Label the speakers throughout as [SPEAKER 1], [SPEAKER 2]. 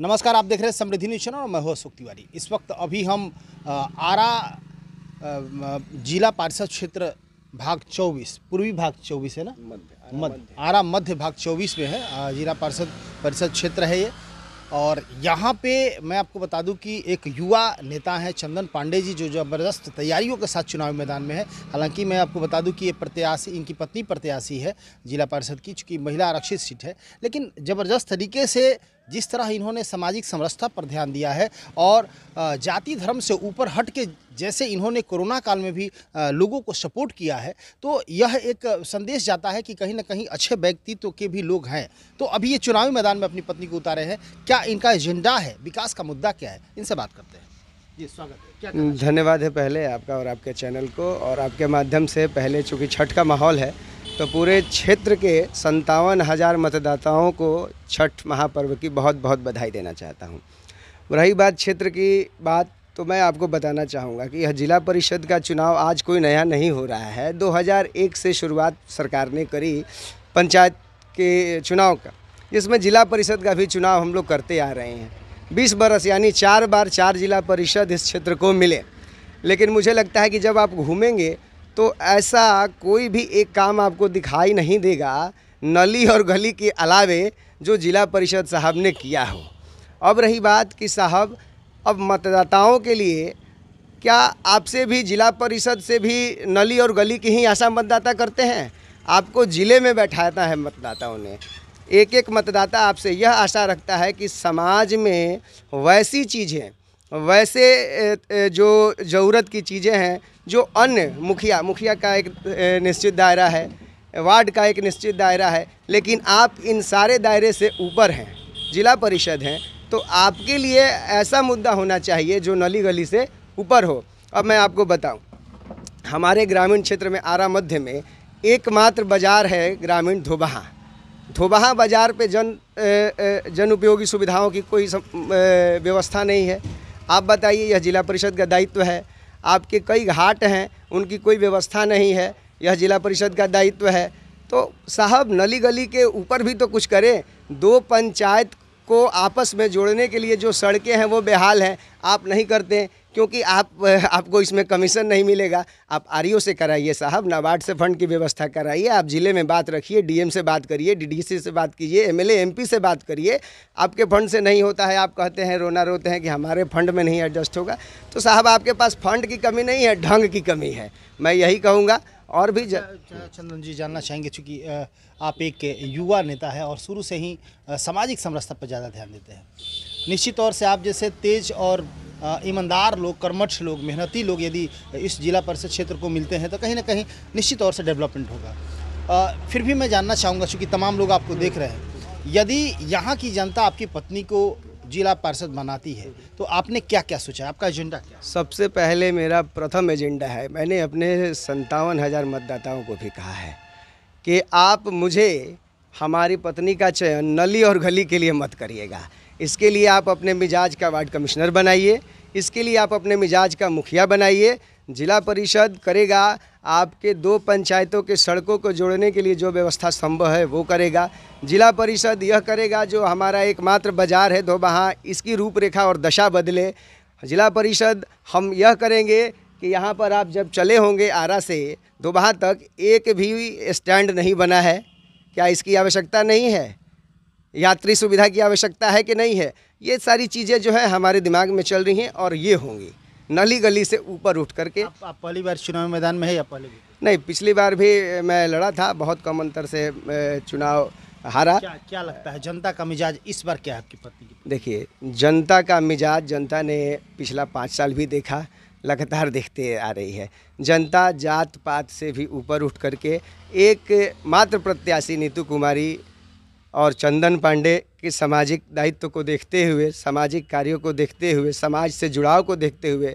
[SPEAKER 1] नमस्कार आप देख रहे हैं समृद्धि न्यूज और मैं अशोक तिवारी इस वक्त अभी हम आरा जिला पार्षद क्षेत्र भाग चौबीस पूर्वी भाग चौबीस है ना मध्य आरा मध्य भाग चौबीस में है जिला पार्षद परिषद क्षेत्र है ये और यहाँ पे मैं आपको बता दूं कि एक युवा नेता है चंदन पांडे जी जो ज़बरदस्त तैयारियों के साथ चुनावी मैदान में है हालांकि मैं आपको बता दूं कि ये प्रत्याशी इनकी पत्नी प्रत्याशी है जिला पार्षद की चूँकि महिला आरक्षित सीट है लेकिन ज़बरदस्त तरीके से जिस तरह इन्होंने सामाजिक समरसता पर ध्यान दिया है और जाति धर्म से ऊपर हट के जैसे इन्होंने कोरोना काल में भी लोगों को सपोर्ट किया है तो यह एक संदेश जाता है कि कहीं ना कहीं अच्छे व्यक्तित्व के भी लोग हैं तो अभी ये चुनावी मैदान में अपनी पत्नी को उतारे हैं क्या इनका एजेंडा है विकास का मुद्दा क्या है इनसे बात करते हैं जी स्वागत
[SPEAKER 2] है क्या धन्यवाद है पहले आपका और आपके चैनल को और आपके माध्यम से पहले चूँकि छठ का माहौल है तो पूरे क्षेत्र के संतावन हज़ार मतदाताओं को छठ महापर्व की बहुत बहुत बधाई देना चाहता हूँ रही बात क्षेत्र की बात तो मैं आपको बताना चाहूँगा कि यह जिला परिषद का चुनाव आज कोई नया नहीं हो रहा है 2001 से शुरुआत सरकार ने करी पंचायत के चुनाव का जिसमें जिला परिषद का भी चुनाव हम लोग करते आ रहे हैं बीस बरस यानी चार बार चार जिला परिषद इस क्षेत्र को मिले लेकिन मुझे लगता है कि जब आप घूमेंगे तो ऐसा कोई भी एक काम आपको दिखाई नहीं देगा नली और गली के अलावे जो जिला परिषद साहब ने किया हो अब रही बात कि साहब अब मतदाताओं के लिए क्या आपसे भी जिला परिषद से भी नली और गली की ही आशा मतदाता करते हैं आपको ज़िले में बैठाता है मतदाताओं ने एक एक मतदाता आपसे यह आशा रखता है कि समाज में वैसी चीज़ें वैसे जो ज़रूरत की चीज़ें हैं जो अन्य मुखिया मुखिया का एक निश्चित दायरा है वार्ड का एक निश्चित दायरा है लेकिन आप इन सारे दायरे से ऊपर हैं जिला परिषद हैं तो आपके लिए ऐसा मुद्दा होना चाहिए जो नली गली से ऊपर हो अब मैं आपको बताऊं हमारे ग्रामीण क्षेत्र में आरा मध्य में एकमात्र बाज़ार है ग्रामीण धोबहा धोबहा बाज़ार पे जन जन उपयोगी सुविधाओं की कोई व्यवस्था नहीं है आप बताइए यह जिला परिषद का दायित्व है आपके कई घाट हैं उनकी कोई व्यवस्था नहीं है यह जिला परिषद का दायित्व है तो साहब नली गली के ऊपर भी तो कुछ करें दो पंचायत को आपस में जोड़ने के लिए जो सड़कें हैं वो बेहाल हैं आप नहीं करते क्योंकि आप आपको इसमें कमीशन नहीं मिलेगा आप आर से कराइए साहब नाबार्ड से फंड की व्यवस्था कराइए आप ज़िले में बात रखिए डीएम से बात करिए डीडीसी से बात कीजिए एमएलए एमपी से बात करिए आपके फंड से नहीं होता है आप कहते हैं रोना रोते हैं कि हमारे फंड में नहीं एडजस्ट होगा तो साहब आपके पास फंड की कमी नहीं है ढंग की कमी है मैं यही कहूँगा और भी
[SPEAKER 1] चंदन जी जानना चाहेंगे चूँकि आप एक युवा नेता है और शुरू से ही सामाजिक समरसता पर ज़्यादा ध्यान देते हैं निश्चित तौर से आप जैसे तेज और ईमानदार लोग कर्मठ लोग मेहनती लोग यदि इस जिला परिषद क्षेत्र को मिलते हैं तो कहीं ना कहीं निश्चित तौर से डेवलपमेंट होगा फिर भी मैं जानना चाहूँगा चूँकि तमाम लोग आपको देख रहे हैं यदि यहाँ की जनता आपकी पत्नी को जिला पार्षद बनाती है तो आपने क्या क्या सोचा आपका एजेंडा क्या
[SPEAKER 2] सबसे पहले मेरा प्रथम एजेंडा है मैंने अपने संतावन हज़ार मतदाताओं को भी कहा है कि आप मुझे हमारी पत्नी का चयन नली और गली के लिए मत करिएगा इसके लिए आप अपने मिजाज का वार्ड कमिश्नर बनाइए इसके लिए आप अपने मिजाज का मुखिया बनाइए जिला परिषद करेगा आपके दो पंचायतों के सड़कों को जोड़ने के लिए जो व्यवस्था संभव है वो करेगा जिला परिषद यह करेगा जो हमारा एकमात्र बाजार है धोबहा इसकी रूपरेखा और दशा बदले जिला परिषद हम यह करेंगे कि यहाँ पर आप जब चले होंगे आरा से धोबहा तक एक भी स्टैंड नहीं बना है क्या इसकी आवश्यकता नहीं है यात्री सुविधा की आवश्यकता है कि नहीं है ये सारी चीज़ें जो है हमारे दिमाग में चल रही हैं और ये होंगी नली गली से ऊपर उठ करके आप, आप पहली बार चुनाव मैदान में है या पहली बार नहीं पिछली बार भी मैं लड़ा था बहुत कम अंतर से चुनाव हारा क्या,
[SPEAKER 1] क्या लगता है जनता
[SPEAKER 2] का मिजाज इस
[SPEAKER 1] बार क्या है आपकी पत्नी
[SPEAKER 2] देखिए जनता का मिजाज जनता ने पिछला पाँच साल भी देखा लगातार देखते आ रही है जनता जात पात से भी ऊपर उठ करके एक मात्र प्रत्याशी नीतू कुमारी और चंदन पांडे के सामाजिक दायित्व को देखते हुए सामाजिक कार्यों को देखते हुए समाज से जुड़ाव को देखते हुए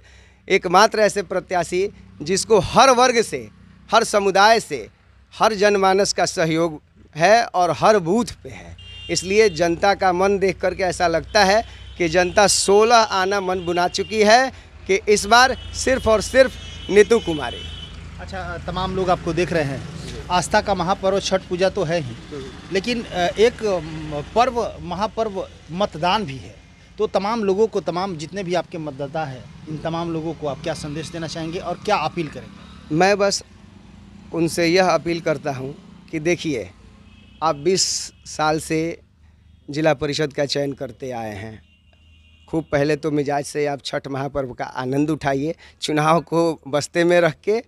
[SPEAKER 2] एकमात्र ऐसे प्रत्याशी जिसको हर वर्ग से हर समुदाय से हर जनमानस का सहयोग है और हर बूथ पे है इसलिए जनता का मन देख करके ऐसा लगता है कि जनता 16 आना मन बुना चुकी है कि इस बार सिर्फ और सिर्फ नीतू कुमारी
[SPEAKER 1] अच्छा तमाम लोग
[SPEAKER 2] आपको देख रहे हैं
[SPEAKER 1] आस्था का महापर्व छठ पूजा तो है ही लेकिन एक पर्व महापर्व मतदान भी है तो तमाम लोगों को तमाम जितने भी आपके मतदाता हैं इन तमाम लोगों
[SPEAKER 2] को आप क्या संदेश देना चाहेंगे और क्या अपील करेंगे मैं बस उनसे यह अपील करता हूँ कि देखिए आप 20 साल से जिला परिषद का चयन करते आए हैं खूब पहले तो मिजाज से आप छठ महापर्व का आनंद उठाइए चुनाव को बस्ते में रख के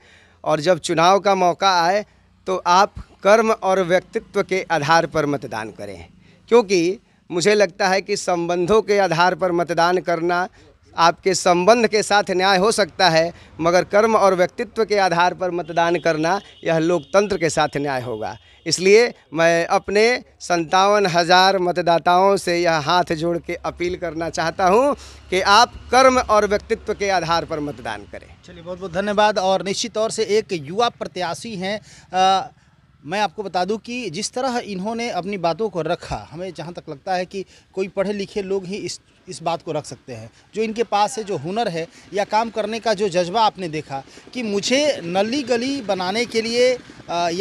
[SPEAKER 2] और जब चुनाव का मौका आए तो आप कर्म और व्यक्तित्व के आधार पर मतदान करें क्योंकि मुझे लगता है कि संबंधों के आधार पर मतदान करना आपके संबंध के साथ न्याय हो सकता है मगर कर्म और व्यक्तित्व के आधार पर मतदान करना यह लोकतंत्र के साथ न्याय होगा इसलिए मैं अपने संतावन हज़ार मतदाताओं से यह हाथ जोड़ के अपील करना चाहता हूं कि आप कर्म और व्यक्तित्व के आधार पर मतदान करें चलिए बहुत बहुत धन्यवाद और निश्चित तौर से एक युवा प्रत्याशी हैं
[SPEAKER 1] मैं आपको बता दूं कि जिस तरह इन्होंने अपनी बातों को रखा हमें जहां तक लगता है कि कोई पढ़े लिखे लोग ही इस इस बात को रख सकते हैं जो इनके पास है जो हुनर है या काम करने का जो जज्बा आपने देखा कि मुझे नली गली बनाने के लिए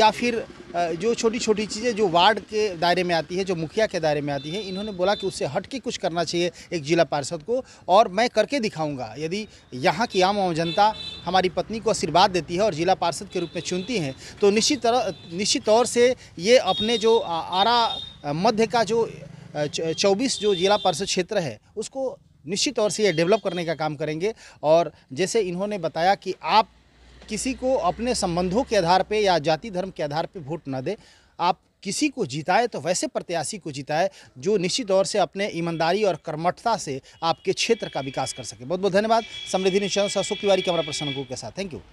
[SPEAKER 1] या फिर जो छोटी छोटी चीज़ें जो वार्ड के दायरे में आती है जो मुखिया के दायरे में आती है इन्होंने बोला कि उससे हट के कुछ करना चाहिए एक जिला पार्षद को और मैं करके दिखाऊंगा यदि यहाँ की आम आम जनता हमारी पत्नी को आशीर्वाद देती है और जिला पार्षद के रूप में चुनती हैं तो निश्चित तरह निश्चित तौर से ये अपने जो आरा मध्य का जो चौबीस जो जिला पार्षद क्षेत्र है उसको निश्चित तौर से ये डेवलप करने का काम करेंगे और जैसे इन्होंने बताया कि आप किसी को अपने संबंधों के आधार पे या जाति धर्म के आधार पे वोट ना दे आप किसी को जिताए तो वैसे प्रत्याशी को जिताए जो निश्चित तौर से अपने ईमानदारी और कर्मठता से आपके क्षेत्र का विकास कर सके बहुत बहुत धन्यवाद समृद्धि निशान अशोक तिवारी कैमरा पर्सन के साथ थैंक यू